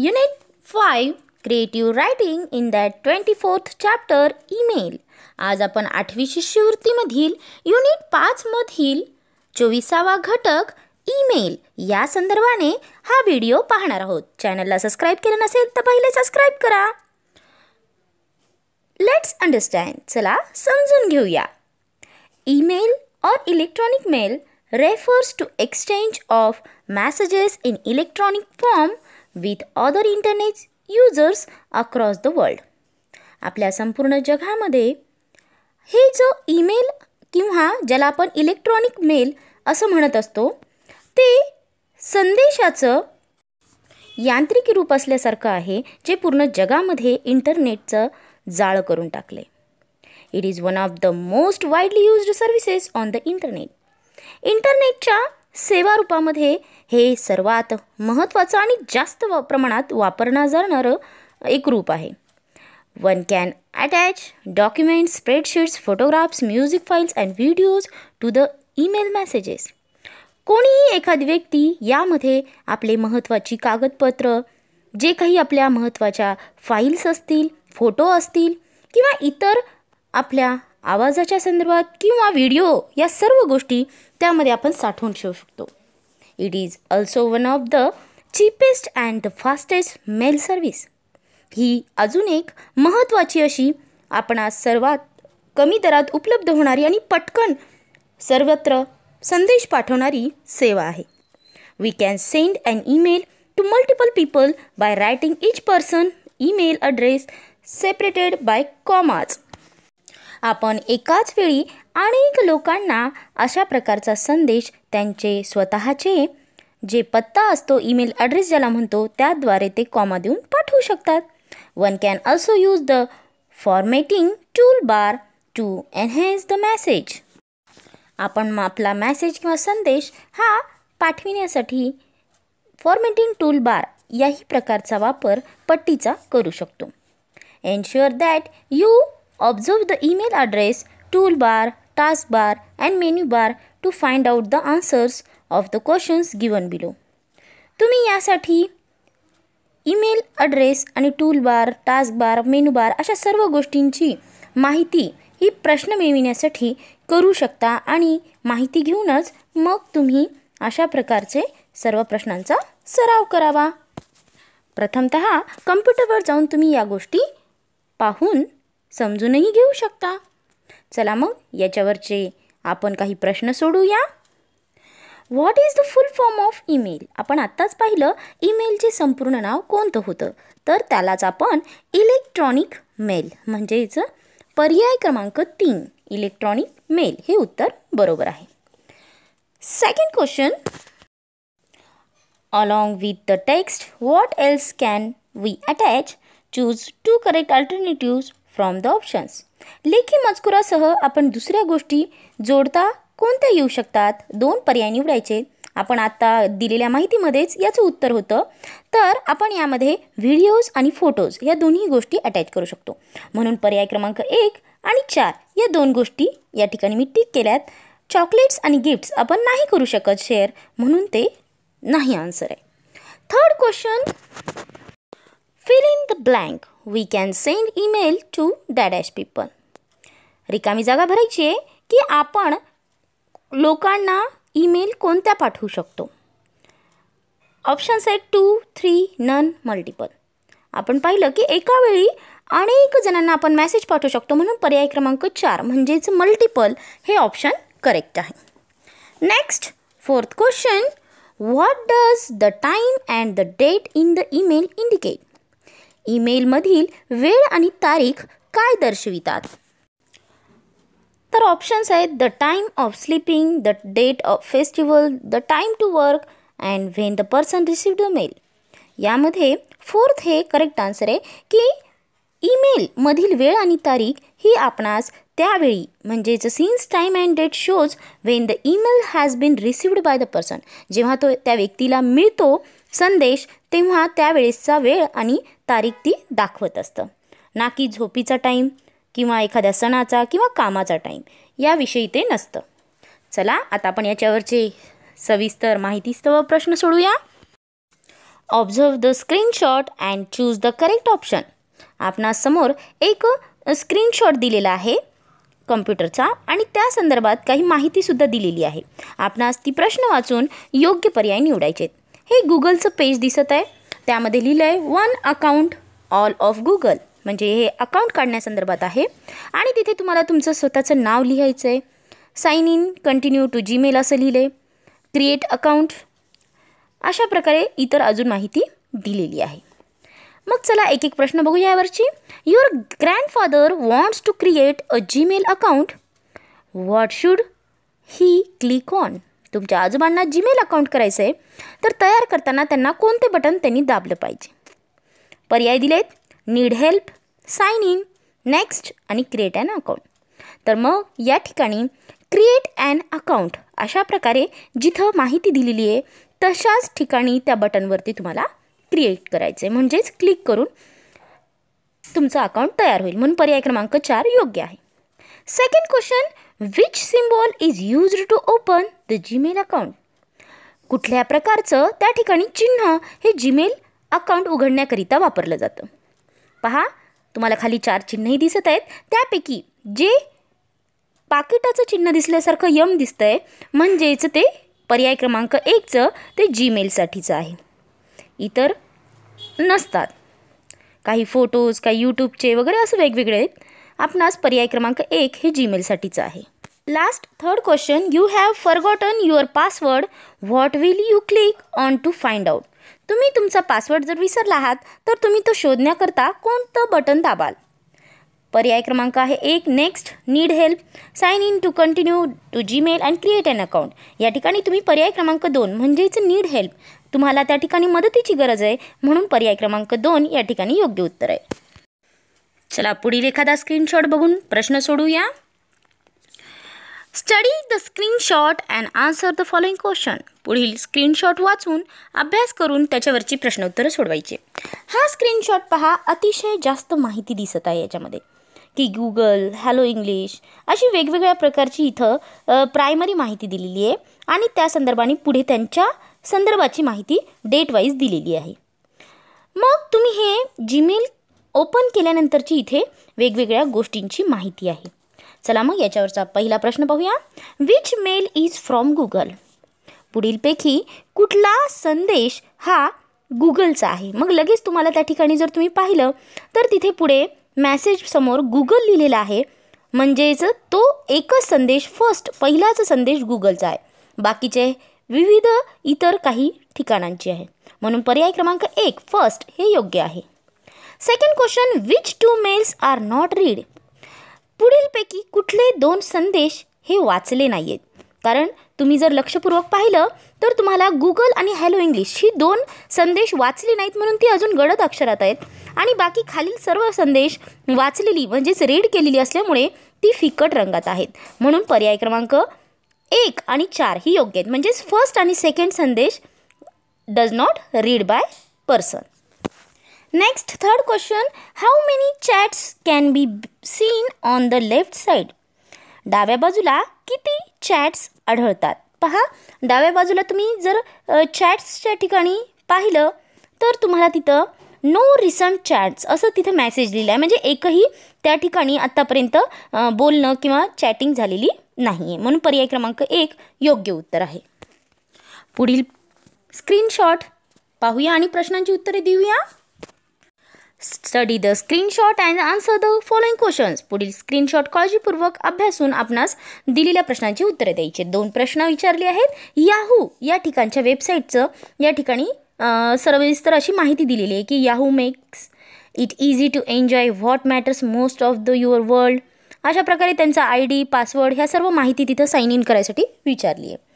Unit 5 creative writing in that twenty fourth chapter email आज आपण आठवी शिष्यवृत्तीमधील युनिट पाचमधील चोवीसावा घटक ईमेल या संदर्भाने हा व्हिडिओ पाहणार आहोत चॅनलला सबस्क्राईब केलं नसेल तर पहिले सबस्क्राईब करा लेट्स अंडरस्टँड चला समजून घेऊया email or electronic mail refers to exchange of messages in electronic form with other internet users across the world आपल्या संपूर्ण जगामध्ये हे जो ईमेल किंवा ज्याला आपण इलेक्ट्रॉनिक मेल असं म्हणत असतो ते संदेशाचं यांत्रिकी रूप असल्यासारखं आहे जे पूर्ण जगामध्ये इंटरनेटचं जाळं करून टाकले it is one of the most widely used services on the internet इंटरनेटच्या सेवारूपामध्ये हे सर्वात महत्त्वाचं आणि जास्त प्रमाणात वापरलं जाणारं एक रूप आहे one can attach documents spreadsheets photographs music files and videos to the email messages कोणीही एखादी व्यक्ती यामध्ये आपले महत्त्वाची कागदपत्र जे काही आपल्या महत्त्वाच्या फाईल्स असतील फोटो असतील किंवा इतर आपल्या आवाजाच्या संदर्भात किंवा व्हिडिओ या सर्व गोष्टी त्यामध्ये आपण साठवून ठेवू शकतो it is also one of the cheapest and the fastest mail service ही अजून एक महत्त्वाची अशी आपणास सर्वात कमी दरात उपलब्ध होणारी आणि पटकन सर्वत्र संदेश पाठवणारी सेवा आहे we can send and email to multiple people by writing each person email address separated by commas आपण एकाच वेळी अनेक लोकांना अशा प्रकारचा संदेश त्यांचे स्वतःचे जे पत्ता असतो ईमेल ॲड्रेस ज्याला म्हणतो त्याद्वारे ते कॉमा देऊन पाठवू शकतात one can also use the formatting tool bar to enhance the message आपण आपला मॅसेज किंवा संदेश हा पाठविण्यासाठी फॉर्मेटिंग टूल बार याही प्रकारचा वापर पट्टीचा करू शकतो ensure that you Observe the email address, toolbar, taskbar and menu bar to find out the answers of the questions given below. तुम्ही यासाठी ईमेल अड्रेस आणि टूलबार टास्कबार बार अशा सर्व गोष्टींची माहिती ही प्रश्न मिळविण्यासाठी करू शकता आणि माहिती घेऊनच मग तुम्ही अशा प्रकारचे सर्व प्रश्नांचा सराव करावा प्रथमत कम्प्युटरवर जाऊन तुम्ही या गोष्टी पाहून समजूनही घेऊ शकता चला मग याच्यावरचे आपण काही प्रश्न सोडूया what is the full form of email आपण आत्ताच पाहिलं ईमेलचे संपूर्ण नाव कोणतं होतं तर त्यालाच आपण इलेक्ट्रॉनिक मेल म्हणजेच पर्याय क्रमांक तीन इलेक्ट्रॉनिक मेल हे उत्तर बरोबर आहे second question along with the text what else can we attach choose two correct alternatives from the options लेखी मजकुरासह आपण दुसऱ्या गोष्टी जोडता कोणत्या येऊ शकतात दोन पर्याय निवडायचे आपण आत्ता दिलेल्या माहितीमध्येच याचं उत्तर होतं तर आपण यामध्ये व्हिडिओज आणि फोटोज या दोन्ही गोष्टी अटॅच करू शकतो म्हणून पर्याय क्रमांक एक आणि चार या दोन गोष्टी या ठिकाणी मी टिक केल्यात चॉकलेट्स आणि गिफ्ट्स आपण नाही करू शकत शेअर म्हणून ते नाही आन्सर आहे third question fill in the blank we can send email to dash people रिकामी जागा भरायची आहे की आपण लोकांना ईमेल कोणत्या पाठवू शकतो ऑप्शन्स आहेत टू थ्री नन मल्टिपल आपण पाहिलं की एका वेळी अनेक जणांना आपण मेसेज पाठवू शकतो म्हणून पर्याय क्रमांक चार म्हणजेच मल्टिपल हे ऑप्शन करेक्ट आहे next fourth question what does the time and the date in the email indicate ईमेलमधील वेळ आणि तारीख काय दर्शवितात तर ऑप्शन्स आहेत the time of sleeping the date of festival the time to work and when the person receive the mail यामध्ये fourth हे करेक्ट आन्सर आहे की ईमेलमधील वेळ आणि तारीख ही आपणास त्यावेळी म्हणजेच since time and date shows when the email has been received by the person जेव्हा तो त्या व्यक्तीला मिळतो संदेश तेव्हा त्यावेळेसचा वेळ आणि तारीख ती दाखवत असतं ना की झोपीचा टाईम किंवा एखाद्या सणाचा किंवा कामाचा टाईम याविषयी ते नसतं चला आता आपण याच्यावरचे सविस्तर माहितीस्तव प्रश्न सोडूया observe the screenshot and choose the correct option आपणासमोर एक स्क्रीनशॉट दिलेला आहे कम्प्युटरचा आणि त्या संदर्भात काही माहितीसुद्धा दिलेली आहे आपणास ती प्रश्न वाचून योग्य पर्याय निवडायचे हे गुगलचं पेज दिसत आहे त्यामध्ये लिहिलं आहे one account all of Google म्हणजे हे अकाउंट काढण्यासंदर्भात आहे आणि तिथे तुम्हाला तुमचं स्वतःचं नाव लिहायचं आहे sign in continue to Gmail असं लिहिलं आहे क्रिएट अकाउंट अशा प्रकारे इतर अजून माहिती दिलेली आहे मग चला एक एक प्रश्न बघू यावरची your grandfather wants to create a Gmail account what should he click on तुमच्या आजोबांना जीमेल अकाउंट करायचं आहे तर तयार करताना त्यांना कोणते बटन त्यांनी दाबलं पाहिजे पर्याय दिलेत need help sign in next आणि क्रिएट अॅन अकाउंट तर मग या ठिकाणी क्रिएट अॅन अकाउंट अशा प्रकारे जिथं माहिती दिलेली आहे तशाच ठिकाणी त्या बटनवरती तुम्हाला क्रिएट करायचं आहे म्हणजेच क्लिक करून तुमचं अकाउंट तयार होईल म्हणून पर्याय क्रमांक चार योग्य आहे second question which symbol is use to open the Gmail account कुठल्या प्रकारचं त्या ठिकाणी चिन्ह हे जीमेल अकाउंट उघडण्याकरिता वापरलं जातं पहा तुम्हाला खाली चार चिन्हही दिसत आहेत त्यापैकी जे पाकिटाचं चिन्ह दिसल्यासारखं यम दिसतं आहे म्हणजेच ते पर्याय क्रमांक एकचं ते जीमेलसाठीचं आहे इतर नसतात काही फोटोज काही यूट्यूबचे वगैरे असं वेगवेगळे आहेत आपणास पर्याय क्रमांक एक हे जीमेलसाठीचं आहे last third question you have forgotten your password what will you click on to find out तुम्ही तुमचा पासवर्ड जर विसरला आहात तर तुम्ही तो शोधण्याकरता कोणतं बटन दाबाल पर्याय क्रमांक आहे एक next need help sign in to continue to Gmail and create an account या ठिकाणी तुम्ही पर्याय क्रमांक दोन म्हणजेच नीड हेल्प तुम्हाला त्या ठिकाणी मदतीची गरज आहे म्हणून पर्याय क्रमांक दोन या ठिकाणी योग्य उत्तर आहे चला पुढील एखादा स्क्रीनशॉट बघून प्रश्न सोडूया study the screenshot and answer the following question पुढील स्क्रीनशॉट वाचून अभ्यास करून त्याच्यावरची प्रश्नोत्तरं सोडवायचे हा स्क्रीनशॉट पहा अतिशय जास्त माहिती दिसत आहे याच्यामध्ये की गुगल हॅलो इंग्लिश अशी वेगवेगळ्या प्रकारची इथं प्रायमरी माहिती दिलेली आहे आणि त्या संदर्भाने पुढे त्यांच्या संदर्भाची माहिती डेट दिलेली आहे मग तुम्ही हे जीमेल ओपन केल्यानंतरची इथे वेगवेगळ्या गोष्टींची माहिती आहे चला मग याच्यावरचा पहिला प्रश्न पाहूया which mail is from Google पुढीलपैकी कुठला संदेश हा गुगलचा आहे मग लगेच तुम्हाला त्या ठिकाणी जर तुम्ही पाहिलं तर तिथे पुढे समोर गुगल लिहिलेला आहे म्हणजेच तो एकच संदेश फर्स्ट पहिलाच संदेश गुगलचा आहे बाकीचे विविध इतर काही ठिकाणांची आहे म्हणून पर्याय क्रमांक एक फर्स्ट हे योग्य आहे second question which two mails are not read पुढीलपैकी कुठले दोन संदेश हे वाचले नाही आहेत कारण तुम्ही जर लक्षपूर्वक पाहिलं तर तुम्हाला गुगल आणि हॅलो इंग्लिश ही दोन संदेश वाचले नाहीत म्हणून ती अजून गडद अक्षरात आहेत आणि बाकी खालील सर्व संदेश वाचलेली म्हणजेच रीड केलेली असल्यामुळे ती फिकट रंगात आहेत म्हणून पर्याय क्रमांक एक आणि चार ही योग्य आहेत म्हणजेच फर्स्ट आणि सेकंड संदेश does not read by person next third question how many chats can be seen on the left side डाव्या बाजूला किती चॅट्स आढळतात पहा डाव्या बाजूला तुम्ही जर चॅट्सच्या ठिकाणी पाहिलं तर तुम्हाला तिथं नो रिसंट चॅट्स असं तिथं मॅसेज लिहिलं आहे म्हणजे एकही त्या ठिकाणी आत्तापर्यंत बोलणं किंवा चॅटिंग झालेली नाही आहे म्हणून पर्याय क्रमांक एक योग्य उत्तर आहे पुढील स्क्रीनशॉट पाहूया आणि प्रश्नांची उत्तरे देऊया study the screenshot and answer the following questions पुढील स्क्रीनशॉट काळजीपूर्वक अभ्यासून आपणास दिलेल्या प्रश्नांची उत्तरे द्यायची दोन प्रश्न विचारले आहेत याहू या ठिकाणच्या वेबसाईटचं या ठिकाणी सर्वविस्तर अशी माहिती दिलेली आहे की Yahoo makes it easy to enjoy what matters most of the your world अशा प्रकारे त्यांचा आय डी पासवर्ड ह्या सर्व माहिती तिथं साईन इन करायसाठी विचारली आहे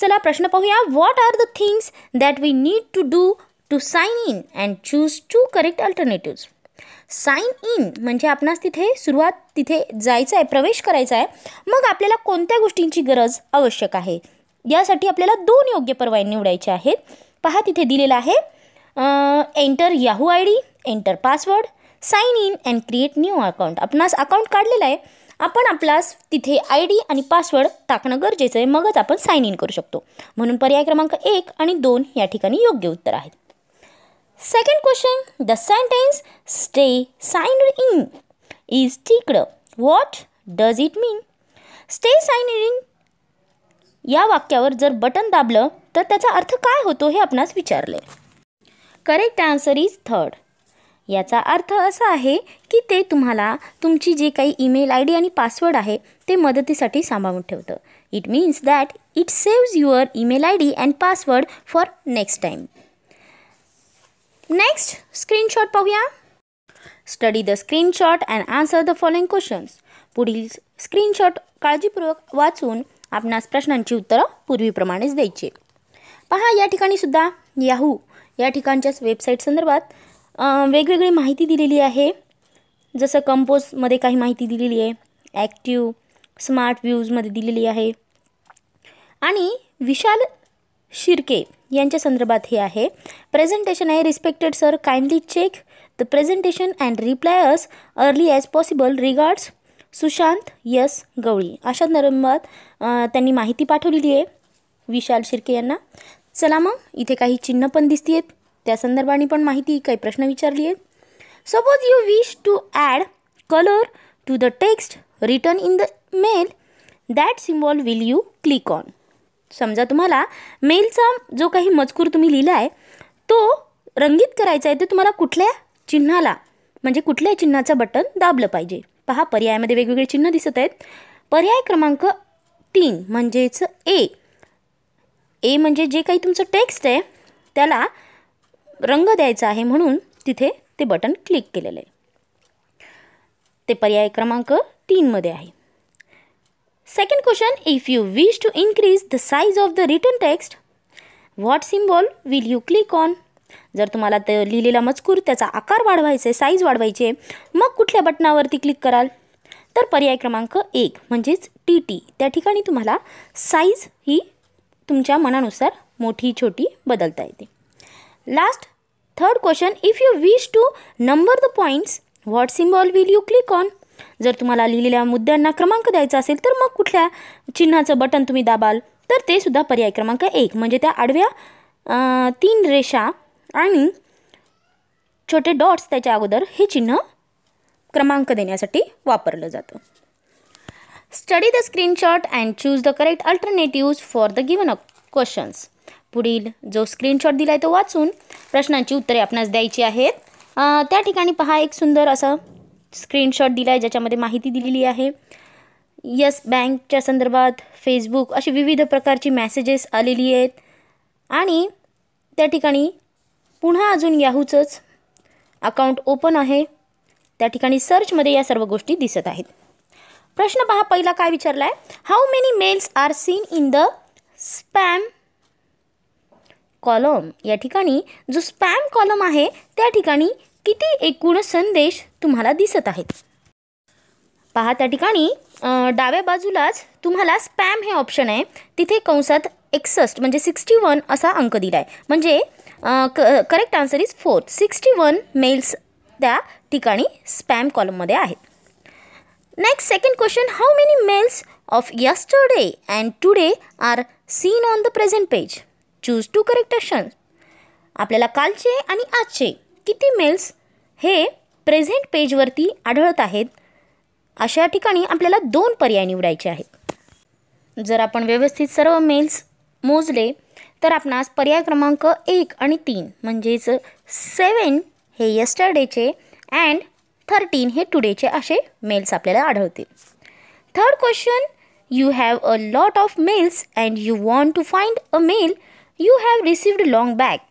चला प्रश्न पाहूया what are the things that we need to do to sign in and choose two correct alternatives sign in म्हणजे आपणास तिथे सुरुवात तिथे जायचं आहे प्रवेश करायचा आहे मग आपल्याला कोणत्या गोष्टींची गरज आवश्यक आहे यासाठी आपल्याला दोन योग्य पर्याय निवडायचे आहेत पहा तिथे दिलेला आहे enter Yahoo I D enter password sign in and create new account आपणास अकाउंट काढलेलं आहे आपण आपलास तिथे आय डी आणि पासवर्ड टाकणं गरजेचं आहे मगच आपण साईन इन करू शकतो म्हणून पर्याय क्रमांक एक आणि दोन या ठिकाणी योग्य उत्तर आहेत second question the sentence stay sign in is तिकडं What does it mean stay sign in या वाक्यावर जर बटन दाबलं तर त्याचा अर्थ काय होतो हे आपणास विचारले करेक्ट आन्सर इज थर्ड याचा अर्थ असा आहे की ते तुम्हाला तुमची जे काही ईमेल आय डी आणि पासवर्ड आहे ते मदतीसाठी सांभाळून ठेवतं it means that it saves your email I D and password for next time next screenshot पाहूया study the screenshot and answer the following questions पुढील स्क्रीनशॉट काळजीपूर्वक वाचून आपणास प्रश्नांची उत्तरं पूर्वीप्रमाणेच द्यायची पहा या ठिकाणी सुद्धा याहू या ठिकाणच्याच वेबसाईट संदर्भात वेगवेगळी माहिती दिलेली आहे जसं कंपोजमध्ये काही माहिती दिलेली आहे ॲक्टिव स्मार्ट व्ह्यूजमध्ये दिलेली आहे आणि विशाल शिर्के यांच्या संदर्भात हे आहे प्रेझेंटेशन आहे respected sir kindly check the presentation and reply as early as possible regards Sushant S Gawali अशा संदर्भात त्यांनी माहिती पाठवलेली आहे विशाल शिर्के यांना चला मग इथे काही चिन्ह पण दिसती आहेत त्या संदर्भाने पण माहिती काही प्रश्न विचारली आहेत suppose you wish to add colour to the text return in the mail that symbol will you click on समजा तुम्हाला मेलचा जो काही मजकूर तुम्ही लिहिला आहे तो रंगीत करायचा आहे ते तुम्हाला कुठल्या चिन्हाला म्हणजे कुठल्या चिन्हाचं बटन दाबलं पाहिजे पहा पर्यायामध्ये वेगवेगळे चिन्ह दिसत आहेत पर्याय क्रमांक तीन म्हणजेच ए ए म्हणजे जे काही तुमचं टेक्स्ट आहे त्याला रंग द्यायचा आहे म्हणून तिथे ते बटन क्लिक केलेलं आहे ते पर्याय क्रमांक तीनमध्ये आहे Second question, if you wish to increase the size of the written text, what symbol will you click on? जर तुम्हाला तर लिहिलेला मजकूर त्याचा आकार वाढवायचा आहे साईज वाढवायचे मग कुठल्या बटनावरती क्लिक कराल तर पर्याय क्रमांक एक म्हणजेच टी टी त्या ठिकाणी तुम्हाला साईज ही तुमच्या मनानुसार मोठी छोटी बदलता येते last third question if you wish to number the points what symbol will you click on जर तुम्हाला लिहिलेल्या मुद्द्यांना क्रमांक द्यायचा असेल तर मग कुठल्या चिन्हाचं बटन तुम्ही दाबाल तर ते सुद्धा पर्याय क्रमांक एक म्हणजे त्या आडव्या तीन रेषा आणि छोटे डॉट्स त्याच्या अगोदर हे चिन्ह क्रमांक देण्यासाठी वापरलं जातं study the screenshot and choose the correct alternatives for the given questions पुढील जो स्क्रीनशॉट दिला आहे तो वाचून प्रश्नांची उत्तरे आपणास द्यायची आहेत त्या ठिकाणी पहा एक सुंदर असं स्क्रीनशॉट दिला आहे ज्याच्यामध्ये माहिती दिलेली आहे यस बँकच्या संदर्भात फेसबुक अशी विविध प्रकारची मॅसेजेस आलेली आहेत आणि त्या ठिकाणी पुन्हा अजून याहूचंच अकाउंट ओपन आहे त्या ठिकाणी सर्चमध्ये या सर्व गोष्टी दिसत आहेत प्रश्न पहा पहिला काय विचारला आहे how many mails are seen in the spam column या ठिकाणी जो स्पॅम कॉलम आहे त्या ठिकाणी किती एकूण संदेश तुम्हाला दिसत आहेत पहा त्या ठिकाणी डाव्या बाजूलाच तुम्हाला स्पॅम हे ऑप्शन आहे तिथे कंसात एकसष्ट म्हणजे सिक्स्टी वन असा अंक दिला आहे म्हणजे क correct answer is four sixty one mails त्या ठिकाणी स्पॅम कॉलममध्ये आहेत next second question how many mails of yesterday and today are seen on the present page choose two correct option आपल्याला कालचे आणि आजचे किती मेल्स हे प्रेझेंट पेजवरती आढळत आहेत अशा ठिकाणी आपल्याला दोन पर्याय निवडायचे आहेत जर आपण व्यवस्थित सर्व मेल्स मोजले तर आपणास पर्याय क्रमांक एक आणि तीन म्हणजेच सेवन हे यस्टरडेचे अँड थर्टीन हे टुडेचे असे मेल्स आपल्याला आढळतील third question you have a lot of mails and you want to find a mail you have received long back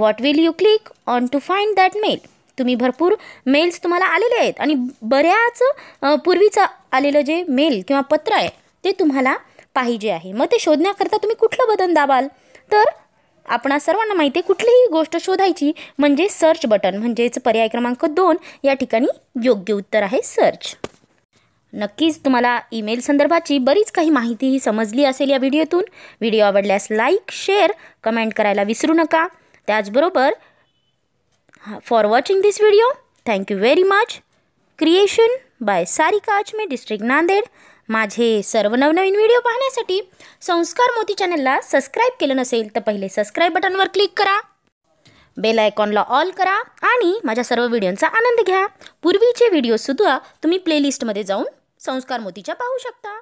what will you click on to find that mail तुम्ही भरपूर mails तुम्हाला आलेले आहेत आणि बऱ्याच पूर्वीचं आलेलं जे मेल किंवा पत्र आहे ते तुम्हाला पाहिजे आहे मग ते शोधण्याकरता तुम्ही कुठलं बटन दाबाल तर आपण सर्वांना माहिती आहे कुठलीही गोष्ट शोधायची म्हणजे सर्च बटन म्हणजेच पर्याय क्रमांक दोन या ठिकाणी योग्य उत्तर आहे सर्च नक्कीच तुम्हाला ईमेल संदर्भाची बरीच काही माहितीही समजली असेल या व्हिडिओतून व्हिडिओ आवडल्यास लाईक शेअर कमेंट करायला विसरू नका त्याचबरोबर for watching this video thank you very much creation by Sarika मे डिस्ट्रिक्ट नांदेड माझे सर्व नवनवीन व्हिडिओ पाहण्यासाठी संस्कार मोती चॅनलला सबस्क्राईब केलं नसेल तर पहिले सबस्क्राईब बटनवर क्लिक करा बेल आयकॉनला ऑल करा आणि माझ्या सर्व व्हिडिओंचा आनंद घ्या पूर्वीचे व्हिडिओसुद्धा तुम्ही प्लेलिस्टमध्ये जाऊन संस्कार मोतीच्या पाहू शकता